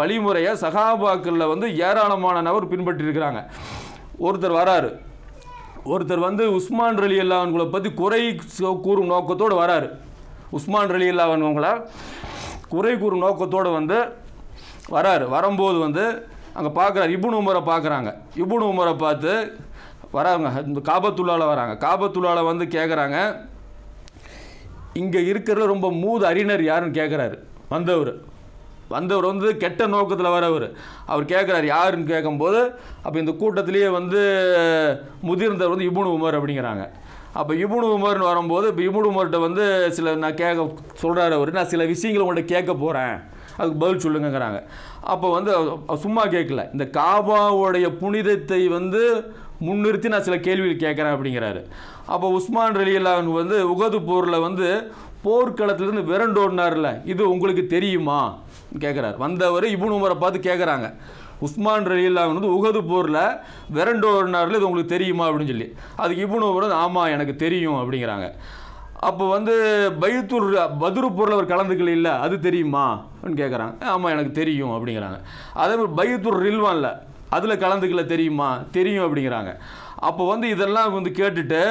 வழிமுறையை சகாபாக்களில் வந்து ஏராளமான நபர் பின்பற்றிருக்கிறாங்க ஒருத்தர் வராரு ஒருத்தர் வந்து உஸ்மான் ரலி அல்லாவன்களை பற்றி குறை கூறும் நோக்கத்தோடு வராரு உஸ்மான் ரலி அல்லாவன்களை குறை கூறும் நோக்கத்தோடு வந்து வராரு வரும்போது வந்து அங்கே பார்க்குறாரு இபுன் உமரை பார்க்குறாங்க இபுன் உமரை பார்த்து வராங்க இந்த காபத்துள்ளால் வராங்க காபத்துள்ளால் வந்து கேட்குறாங்க இங்கே இருக்கிற ரொம்ப மூது அறிஞர் யாருன்னு கேட்குறாரு வந்தவர் வந்தவர் வந்து கெட்ட நோக்கத்தில் வரவர் அவர் கேட்குறாரு யாருன்னு கேட்கும்போது அப்போ இந்த கூட்டத்திலேயே வந்து முதிர்ந்தவர் வந்து இபுனு உமர் அப்படிங்கிறாங்க அப்போ இபுனு உமர்னு வரும்போது இப்போ இபுனு உமர்கிட்ட வந்து சில நான் கேட்க சொல்கிறாரு அவர் நான் சில விஷயங்களை உங்கள்கிட்ட கேட்க போகிறேன் அதுக்கு பதில் சொல்லுங்கிறாங்க அப்போ வந்து சும்மா கேட்கல இந்த காபாவுடைய புனிதத்தை வந்து முன்னிறுத்தி நான் சில கேள்விகள் கேட்குறேன் அப்படிங்கிறாரு அப்போ உஸ்மான் ரலியல்லாவுக்கு வந்து உகது போரில் வந்து போர்க்களத்துலேருந்து ஓடினார்ல இது உங்களுக்கு தெரியுமா கேட்குறாரு வந்தவர் இபுன் உமரை பார்த்து கேட்குறாங்க உஸ்மான் ரலீல்லா வந்து உகது போரில் விரண்டோடினார்ல இது உங்களுக்கு தெரியுமா அப்படின்னு சொல்லி அதுக்கு இபுன் உமர் ஆமாம் எனக்கு தெரியும் அப்படிங்கிறாங்க அப்போ வந்து பைத்தூர் பதுரு பொருள் அவர் கலந்துக்கல இல்லை அது தெரியுமா அப்படின்னு கேட்குறாங்க ஆமாம் எனக்கு தெரியும் அப்படிங்கிறாங்க அதே மாதிரி பைத்தூர் ரில்வான்ல அதில் கலந்துக்கல தெரியுமா தெரியும் அப்படிங்கிறாங்க அப்போ வந்து இதெல்லாம் வந்து கேட்டுட்டு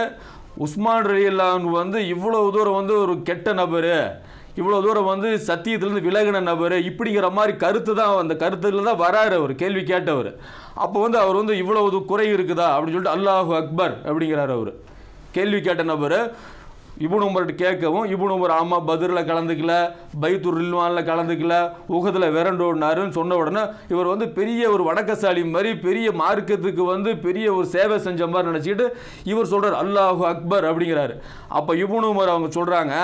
உஸ்மான் ரலியல்லான் வந்து இவ்வளோ தூரம் வந்து ஒரு கெட்ட நபர் இவ்வளோ தூரம் வந்து சத்தியத்துலேருந்து விலகின நபர் இப்படிங்கிற மாதிரி கருத்து தான் அந்த கருத்துல தான் வராரு அவர் கேள்வி கேட்டவர் அப்போ வந்து அவர் வந்து இவ்வளோ குறை இருக்குதா அப்படின்னு சொல்லிட்டு அல்லாஹு அக்பர் அப்படிங்கிறார் அவர் கேள்வி கேட்ட நபர் இபுன் உமர்கிட்ட கேட்கவும் இபுன் உமர் ஆமாம் பதிரில் கலந்துக்கல பைத்தூர் ரில்வானில் கலந்துக்கல உகத்தில் விரண்டு ஓடினாருன்னு சொன்ன உடனே இவர் வந்து பெரிய ஒரு வடக்கசாலி மாதிரி பெரிய மார்க்கத்துக்கு வந்து பெரிய ஒரு சேவை செஞ்ச மாதிரி நினச்சிக்கிட்டு இவர் சொல்கிறார் அல்லாஹு அக்பர் அப்படிங்கிறாரு அப்போ இபுன் உமர் அவங்க சொல்கிறாங்க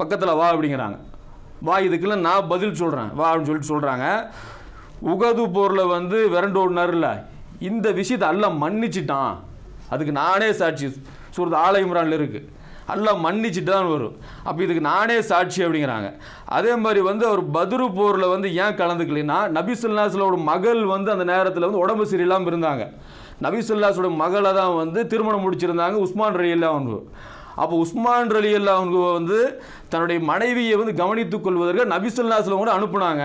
பக்கத்தில் வா அப்படிங்கிறாங்க வா இதுக்குள்ள நான் பதில் சொல்கிறேன் வா அப்படின்னு சொல்லிட்டு சொல்கிறாங்க உகது போரில் வந்து இல்லை இந்த விஷயத்தை அல்ல மன்னிச்சிட்டான் அதுக்கு நானே சாட்சி சூரத் ஆலை இருக்குது அல்ல மன்னிச்சுட்டு தான் வரும் அப்போ இதுக்கு நானே சாட்சி அப்படிங்கிறாங்க அதே மாதிரி வந்து அவர் பதுரு போரில் வந்து ஏன் கலந்துக்கலைன்னா நபிசுல்லாஸ்லோட மகள் வந்து அந்த நேரத்தில் வந்து உடம்பு சரியில்லாமல் இருந்தாங்க நபிசுல்லாஸோட மகளை தான் வந்து திருமணம் முடிச்சிருந்தாங்க உஸ்மான் ரயில்லாம் ஒன்று அப்போ உஸ்மான் அலி அல்லா அவங்க வந்து தன்னுடைய மனைவியை வந்து கவனித்துக் கொள்வதற்கு நபிசுல்லாஸ்லம் கூட அனுப்புனாங்க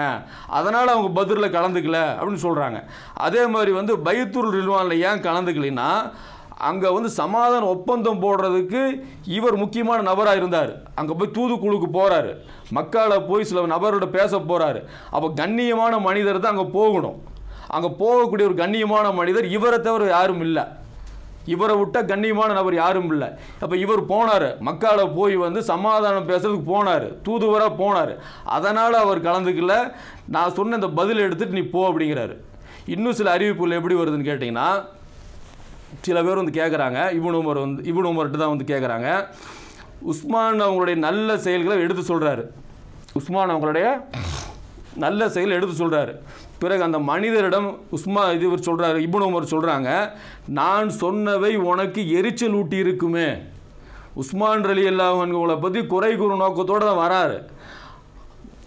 அதனால் அவங்க பத்ரில் கலந்துக்கல அப்படின்னு சொல்கிறாங்க அதே மாதிரி வந்து பைத்தூர் ரில்வானில் ஏன் கலந்துக்கலைன்னா அங்கே வந்து சமாதான ஒப்பந்தம் போடுறதுக்கு இவர் முக்கியமான நபராக இருந்தார் அங்கே போய் தூதுக்குழுக்கு போகிறாரு மக்காவில் போய் சில நபரோட பேச போகிறாரு அப்போ கண்ணியமான மனிதர் தான் அங்கே போகணும் அங்கே போகக்கூடிய ஒரு கண்ணியமான மனிதர் இவரை தவிர யாரும் இல்லை இவரை விட்ட கண்ணியமான நபர் யாரும் இல்லை அப்போ இவர் போனார் மக்கால போய் வந்து சமாதானம் பேசுறதுக்கு போனார் தூதுவராக போனார் அதனால் அவர் கலந்துக்கல நான் சொன்ன இந்த பதில் எடுத்துகிட்டு நீ போ அப்படிங்கிறாரு இன்னும் சில அறிவிப்புகள் எப்படி வருதுன்னு கேட்டிங்கன்னா சில பேர் வந்து கேட்குறாங்க இவன் உமர் வந்து இவன் உமர்கிட்ட தான் வந்து கேட்குறாங்க உஸ்மான் அவங்களுடைய நல்ல செயல்களை எடுத்து சொல்கிறாரு உஸ்மான் அவங்களுடைய நல்ல செயல் எடுத்து சொல்கிறாரு பிறகு அந்த மனிதரிடம் உஸ்மா இது இவர் சொல்கிறார் இபுன் சொல்கிறாங்க நான் சொன்னவை உனக்கு எரிச்சல் ஊட்டி இருக்குமே உஸ்மான் அலி அல்லாஹன்களை பற்றி குறை கூறும் நோக்கத்தோடு தான் வராரு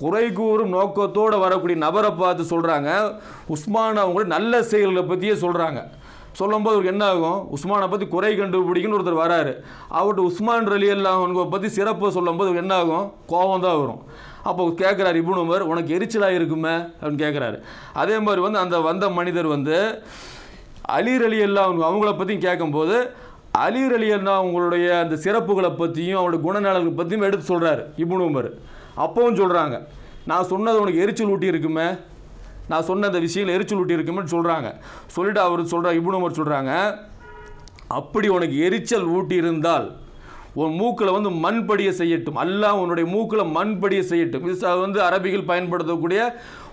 குறை கூறும் நோக்கத்தோடு வரக்கூடிய நபரை பார்த்து சொல்கிறாங்க உஸ்மான் அவங்கள நல்ல செயல்களை பற்றியே சொல்கிறாங்க சொல்லும்போது அவருக்கு என்ன ஆகும் உஸ்மானை பற்றி குறை கண்டுபிடிக்கணும்னு ஒருத்தர் வராரு அவர்கிட்ட உஸ்மான் அலி அல்லாஹன்களை பற்றி சிறப்பை சொல்லும்போது என்ன ஆகும் கோபம் தான் வரும் அப்போ கேட்குறாரு இபுன் உனக்கு எரிச்சலாக இருக்குமே அப்படின்னு கேட்குறாரு அதே மாதிரி வந்து அந்த வந்த மனிதர் வந்து அலீர் அவங்க அவங்கள பற்றியும் கேட்கும்போது அலீர் அலி அவங்களுடைய அந்த சிறப்புகளை பற்றியும் அவங்களுடைய குணநலன்களை பற்றியும் எடுத்து சொல்கிறாரு இபுன் உமர் அப்பவும் சொல்கிறாங்க நான் சொன்னது உனக்கு எரிச்சல் ஊட்டி இருக்குமே நான் சொன்ன அந்த விஷயங்கள் எரிச்சல் ஊட்டி இருக்குமேனு சொல்கிறாங்க சொல்லிவிட்டு அவர் சொல்கிறார் இபுன் சொல்கிறாங்க அப்படி உனக்கு எரிச்சல் ஊட்டி இருந்தால் உன் மூக்கில் வந்து மண்படியை செய்யட்டும் அல்லாஹ் உன்னுடைய மூக்கில் மண்படியை செய்யட்டும் இது வந்து அரபிகள் பயன்படுத்தக்கூடிய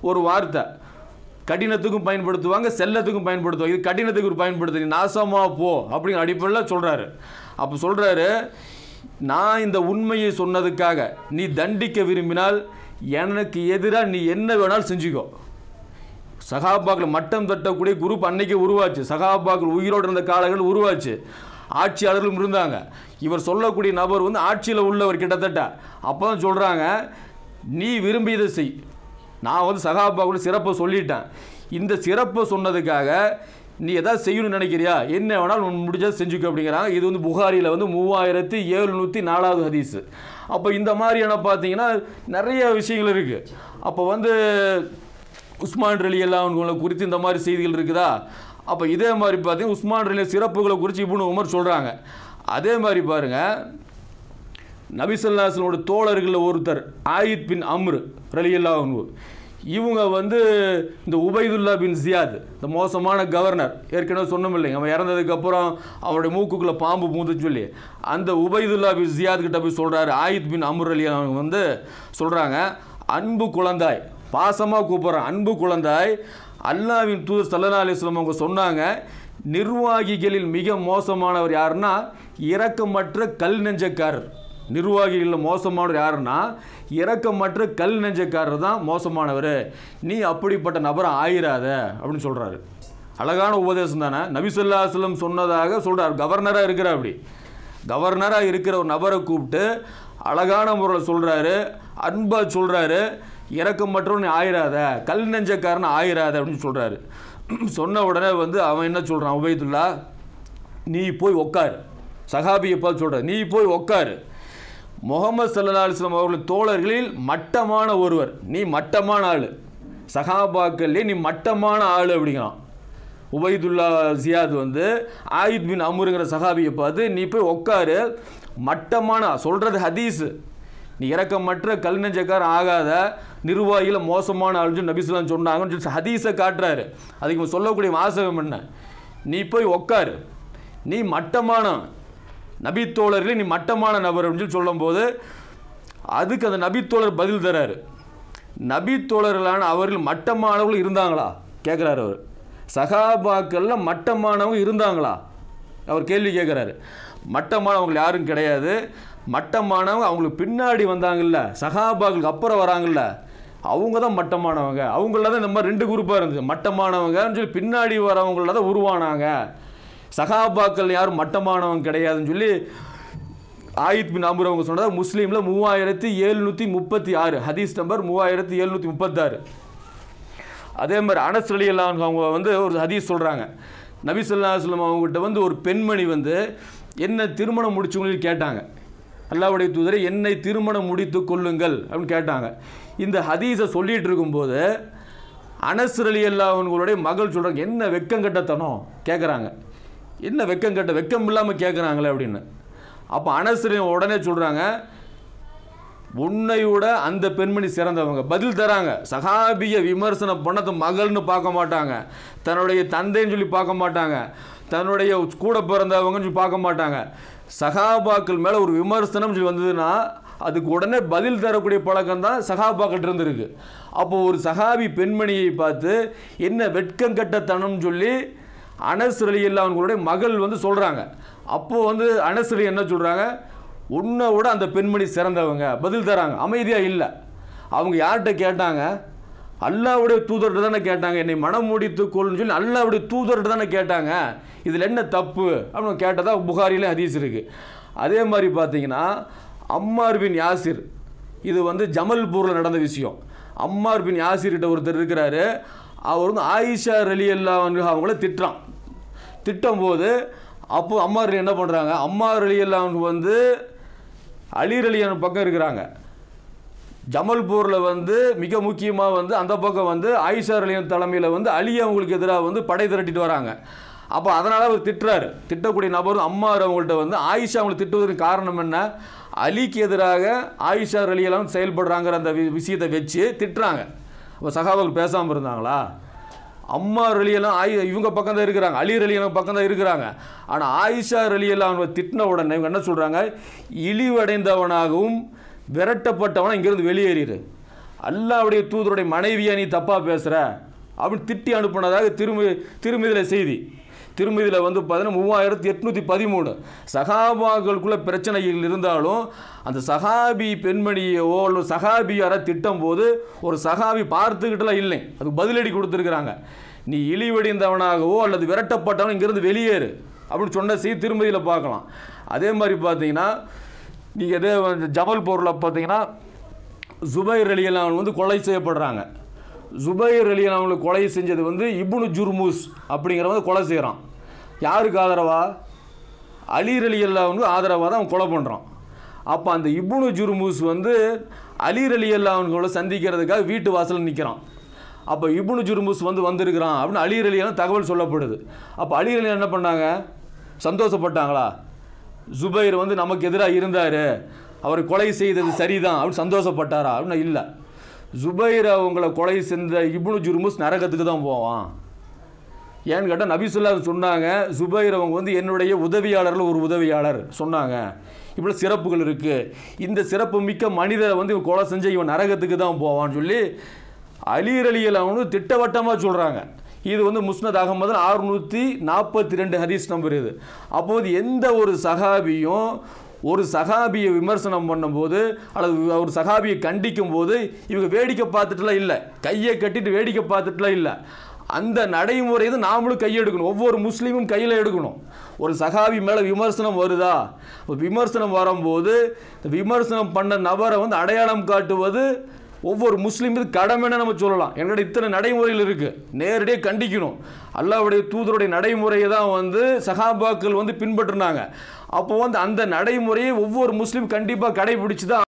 ஒரு வார்த்தை கடினத்துக்கும் பயன்படுத்துவாங்க செல்லத்துக்கும் பயன்படுத்துவாங்க இது கடினத்துக்கு ஒரு பயன்படுத்து நாசமாக போ அப்படிங்கிற அடிப்படையில் சொல்கிறாரு அப்போ சொல்கிறாரு நான் இந்த உண்மையை சொன்னதுக்காக நீ தண்டிக்க விரும்பினால் எனக்கு எதிராக நீ என்ன வேணாலும் செஞ்சுக்கோ சகாபாக்கில் மட்டம் தட்டக்கூடிய குரூப் அன்னைக்கு உருவாச்சு சகாபாக்கில் உயிரோடு இருந்த காலங்கள் உருவாச்சு ஆட்சியாளர்களும் இருந்தாங்க இவர் சொல்லக்கூடிய நபர் வந்து ஆட்சியில் உள்ளவர் கிட்டத்தட்ட அப்போ தான் சொல்கிறாங்க நீ விரும்பியதை செய் நான் வந்து சகாபாவோட சிறப்பை சொல்லிட்டேன் இந்த சிறப்பை சொன்னதுக்காக நீ எதாவது செய்யணும்னு நினைக்கிறியா என்ன வேணாலும் உன் முடிஞ்சது செஞ்சுக்கோ அப்படிங்கிறாங்க இது வந்து புகாரியில் வந்து மூவாயிரத்தி ஏழுநூற்றி நாலாவது ஹதீஸு அப்போ இந்த மாதிரியான பார்த்தீங்கன்னா நிறைய விஷயங்கள் இருக்குது அப்போ வந்து உஸ்மான் ரலி எல்லாம் குறித்து இந்த மாதிரி செய்திகள் இருக்குதா அப்போ இதே மாதிரி பார்த்தீங்கன்னா உஸ்மான் ரிலே சிறப்புகளை குறித்து இப்போ உமர் சொல்கிறாங்க அதே மாதிரி பாருங்கள் நபிசல்லாஸ்லோட தோழர்களில் ஒருத்தர் ஆயித் பின் அம்ரு ரலியல்லா இவங்க வந்து இந்த உபைதுல்லா பின் ஜியாத் இந்த மோசமான கவர்னர் ஏற்கனவே சொன்னோம் இல்லைங்க அவன் இறந்ததுக்கப்புறம் அவனுடைய மூக்குக்குள்ளே பாம்பு பூந்துச்சு சொல்லி அந்த உபைதுல்லா பின் ஜியாத் கிட்ட போய் சொல்கிறாரு ஆயித் பின் அம்ரு அலி அவங்க வந்து சொல்கிறாங்க அன்பு குழந்தாய் பாசமாக கூப்பிட்றான் அன்பு குழந்தாய் அல்லாவின் தூ சல்லா அலிஸ்லம் அவங்க சொன்னாங்க நிர்வாகிகளில் மிக மோசமானவர் யாருன்னா இரக்கமற்ற கல் நெஞ்சக்காரர் நிர்வாகிகளில் மோசமானவர் யாருன்னா இரக்கமற்ற கல் நெஞ்சக்காரர் தான் மோசமானவர் நீ அப்படிப்பட்ட நபரை ஆயிராத அப்படின்னு சொல்கிறாரு அழகான உபதேசம் தானே நபிசல்லாஸ்லம் சொன்னதாக சொல்கிறார் கவர்னராக இருக்கிற அப்படி கவர்னராக இருக்கிற ஒரு நபரை கூப்பிட்டு அழகான முறையில் சொல்கிறாரு அன்பாக சொல்கிறாரு இறக்கம் நீ ஆயிராத கல் நெஞ்சக்காரன் ஆயிராத அப்படின்னு சொல்கிறாரு சொன்ன உடனே வந்து அவன் என்ன சொல்கிறான் உபயதுல்லா நீ போய் உக்கார் சகாபியை பார்த்து சொல்கிற நீ போய் உக்கார் முகமது சல்லா அலிஸ்லாம் அவர்களின் தோழர்களில் மட்டமான ஒருவர் நீ மட்டமான ஆள் சஹாபாக்கள்லே நீ மட்டமான ஆள் அப்படிங்கிறான் உபயதுல்லா ஜியாத் வந்து ஆயுத் பின் அமுருங்கிற சஹாபியை பார்த்து நீ போய் உக்காரு மட்டமான சொல்கிறது ஹதீஸு நீ இறக்கமற்ற கல் ஆகாத நிர்வாகியில் மோசமான ஆளுன்னு நபிசுலாம் சொன்னாங்கன்னு சொல்லி ஹதீஸை காட்டுறாரு அதுக்கு இவன் சொல்லக்கூடிய வாசகம் என்ன நீ போய் உக்காரு நீ மட்டமான நபித்தோழர்களே நீ மட்டமான நபர் அப்படின்னு சொல்லி சொல்லும்போது அதுக்கு அந்த நபித்தோழர் பதில் தராரு நபித்தோழர்களான அவர்கள் மட்டமானவர்கள் இருந்தாங்களா கேட்குறாரு அவர் சகாபாக்கள்ல மட்டமானவங்க இருந்தாங்களா அவர் கேள்வி கேட்குறாரு மட்டமானவங்க யாரும் கிடையாது மட்டமானவங்க அவங்களுக்கு பின்னாடி வந்தாங்கல்ல சகாபாக்களுக்கு அப்புறம் வராங்கல்ல அவங்க தான் மட்டமானவங்க அவங்கள தான் நம்ம ரெண்டு குரூப்பாக இருந்தது மட்டமானவங்கன்னு சொல்லி பின்னாடி வரவங்கள தான் உருவானாங்க சகாபாக்கள் யாரும் மட்டமானவங்க கிடையாதுன்னு சொல்லி ஆயுத் பின் அமர் அவங்க சொன்னதாக முஸ்லீமில் மூவாயிரத்தி எழுநூற்றி முப்பத்தி ஆறு ஹதீஸ் நம்பர் மூவாயிரத்தி எழுநூற்றி முப்பத்தாறு அதே மாதிரி அனஸ் அலி அல்லான் அவங்க வந்து ஒரு ஹதீஸ் சொல்கிறாங்க நபி சொல்லா அவங்ககிட்ட வந்து ஒரு பெண்மணி வந்து என்ன திருமணம் முடிச்சவங்களுக்கு கேட்டாங்க அல்லாவுடைய தூதரை என்னை திருமணம் முடித்து கொள்ளுங்கள் அப்படின்னு கேட்டாங்க இந்த ஹதீஸை சொல்லிகிட்டு இருக்கும்போது அனஸ்ரலி அல்லாஹன்களுடைய மகள் சொல்கிறாங்க என்ன வெக்கம் வெக்கங்கட்டத்தனம் கேட்குறாங்க என்ன கட்ட வெக்கம் இல்லாமல் கேட்குறாங்களே அப்படின்னு அப்போ அனஸ்ரலி உடனே சொல்கிறாங்க உன்னையோட விட அந்த பெண்மணி சிறந்தவங்க பதில் தராங்க சகாபிய விமர்சனம் பண்ணது மகள்னு பார்க்க மாட்டாங்க தன்னுடைய தந்தைன்னு சொல்லி பார்க்க மாட்டாங்க தன்னுடைய கூட பிறந்தவங்கன்னு சொல்லி பார்க்க மாட்டாங்க சகாபாக்கள் மேலே ஒரு விமர்சனம் சொல்லி வந்ததுன்னா அதுக்கு உடனே பதில் தரக்கூடிய பழக்கம் தான் சகாபாக்கிட்ட இருந்திருக்கு அப்போது ஒரு சகாபி பெண்மணியை பார்த்து என்ன வெட்கங்கட்டத்தனம் சொல்லி அனஸ் அலி மகள் வந்து சொல்கிறாங்க அப்போது வந்து அனஸ் என்ன சொல்கிறாங்க உன்னை விட அந்த பெண்மணி சிறந்தவங்க பதில் தராங்க அமைதியாக இல்லை அவங்க யார்கிட்ட கேட்டாங்க அல்லாவுடைய தூதர்கிட்ட தானே கேட்டாங்க என்னை மனம் முடித்து கொள்ளுன்னு சொல்லி அல்லாவுடைய தூதர்கிட்ட தானே கேட்டாங்க இதில் என்ன தப்பு அப்படின்னு கேட்டதாக புகாரிலே அதீஸ் இருக்குது அதே மாதிரி பார்த்தீங்கன்னா அம்மார் பின் யாசிர் இது வந்து ஜமல்பூரில் நடந்த விஷயம் அம்மார் பின் யாசிர்கிட்ட ஒருத்தர் இருக்கிறாரு அவர் வந்து ஆயிஷா ரலி அல்லா அவங்கள திட்டுறான் திட்டம் போது அப்போது அம்மார் என்ன பண்ணுறாங்க அம்மார் அலி அல்லா வந்து அலி ரலியான பக்கம் இருக்கிறாங்க ஜமல்பூரில் வந்து மிக முக்கியமாக வந்து அந்த பக்கம் வந்து ஆயிஷா அலியின் தலைமையில் வந்து அலி அவங்களுக்கு எதிராக வந்து படை திரட்டிட்டு வராங்க அப்போ அதனால் அவர் திட்டுறாரு திட்டக்கூடிய நபரும் அம்மார் அவங்கள்ட்ட வந்து ஆயிஷா அவங்களை திட்டுவதற்கு காரணம் என்ன அலிக்கு எதிராக ஆயிஷா அலியெல்லாம் செயல்படுறாங்கிற அந்த விஷயத்தை வச்சு திட்டுறாங்க அப்போ சகாபர்கள் பேசாமல் இருந்தாங்களா அம்மா ரலியெல்லாம் ஆயு இவங்க பக்கம் தான் இருக்கிறாங்க அலி ரலியெல்லாம் பக்கம் தான் இருக்கிறாங்க ஆனால் ஆயிஷா ரலியெல்லாம் அவங்க திட்டின உடனே இவங்க என்ன சொல்கிறாங்க இழிவடைந்தவனாகவும் விரட்டப்பட்டவனா இங்கேருந்து வெளியேறிடு அல்லாவுடைய தூதருடைய மனைவியா நீ தப்பாக பேசுகிற அப்படின்னு திட்டி அனுப்பினதாக திரும்ப திருமதியில் செய்தி திருமதியில் வந்து பார்த்தீங்கன்னா மூவாயிரத்தி எட்நூற்றி பதிமூணு சகாபாக்களுக்குள்ள பிரச்சனைகள் இருந்தாலும் அந்த சகாபி பெண்மணியோ அல்ல சகாபி திட்டம் போது ஒரு சகாபி பார்த்துக்கிட்டலாம் இல்லை அது பதிலடி கொடுத்துருக்குறாங்க நீ இழிவடைந்தவனாகவோ அல்லது விரட்டப்பட்டவன் இங்கேருந்து வெளியேறு அப்படின்னு சொன்ன செய்தி திருமதியில் பார்க்கலாம் அதே மாதிரி பார்த்தீங்கன்னா நீங்கள் இதே ஜபல்பூரில் பார்த்தீங்கன்னா ஜுபைர் அலியல் வந்து கொலை செய்யப்படுறாங்க ஜுபைர் அலியல் கொலை செஞ்சது வந்து இபுனு ஜுர்மூஸ் வந்து கொலை செய்கிறான் யாருக்கு ஆதரவாக அலீர் அலியல் ஆதரவாக தான் அவன் கொலை பண்ணுறான் அப்போ அந்த இபுனு ஜுர்மூஸ் வந்து அலீர் அலியல் சந்திக்கிறதுக்காக வீட்டு வாசலில் நிற்கிறான் அப்போ இபுனு ஜுர்முஸ் வந்து வந்திருக்கிறான் அப்படின்னு அலிர் தகவல் சொல்லப்படுது அப்போ அலிர் என்ன பண்ணாங்க சந்தோஷப்பட்டாங்களா ஜுபைர் வந்து நமக்கு எதிராக இருந்தார் அவர் கொலை செய்தது சரிதான் அப்படின்னு சந்தோஷப்பட்டாரா அப்படின்னா இல்லை ஜுபைர் அவங்கள கொலை செஞ்ச இப்னு ஜுர்முஸ் நரகத்துக்கு தான் போவான் ஏன்னு கேட்டால் நபிசுல்லா சொன்னாங்க ஜுபைர் அவங்க வந்து என்னுடைய உதவியாளரில் ஒரு உதவியாளர் சொன்னாங்க இவ்வளோ சிறப்புகள் இருக்குது இந்த சிறப்பு மிக்க மனிதரை வந்து இவன் கொலை செஞ்ச இவன் நரகத்துக்கு தான் போவான்னு சொல்லி அலீரலியில் அவனு திட்டவட்டமாக சொல்கிறாங்க இது வந்து முஸ்னத் அகமதில் அறுநூற்றி நாற்பத்தி ரெண்டு ஹதீஸ் நம்பர் இது அப்போது எந்த ஒரு சகாபியும் ஒரு சகாபியை விமர்சனம் பண்ணும்போது அல்லது ஒரு சகாபியை கண்டிக்கும் போது இவங்க வேடிக்கை பார்த்துட்டுலாம் இல்லை கையை கட்டிட்டு வேடிக்கை பார்த்துட்டுலாம் இல்லை அந்த நடைமுறை தான் நாமளும் கையெடுக்கணும் ஒவ்வொரு முஸ்லீமும் கையில் எடுக்கணும் ஒரு சகாபி மேலே விமர்சனம் வருதா விமர்சனம் வரும்போது விமர்சனம் பண்ண நபரை வந்து அடையாளம் காட்டுவது ஒவ்வொரு முஸ்லீம் இது கடமைன்னு நம்ம சொல்லலாம் எங்களுடைய இத்தனை நடைமுறையில் இருக்குது நேரடியாக கண்டிக்கணும் அல்லாவுடைய தூதருடைய நடைமுறையை தான் வந்து சகாபாக்கள் வந்து பின்பற்றினாங்க அப்போது வந்து அந்த நடைமுறையை ஒவ்வொரு முஸ்லீம் கண்டிப்பாக கடைபிடிச்சு தான்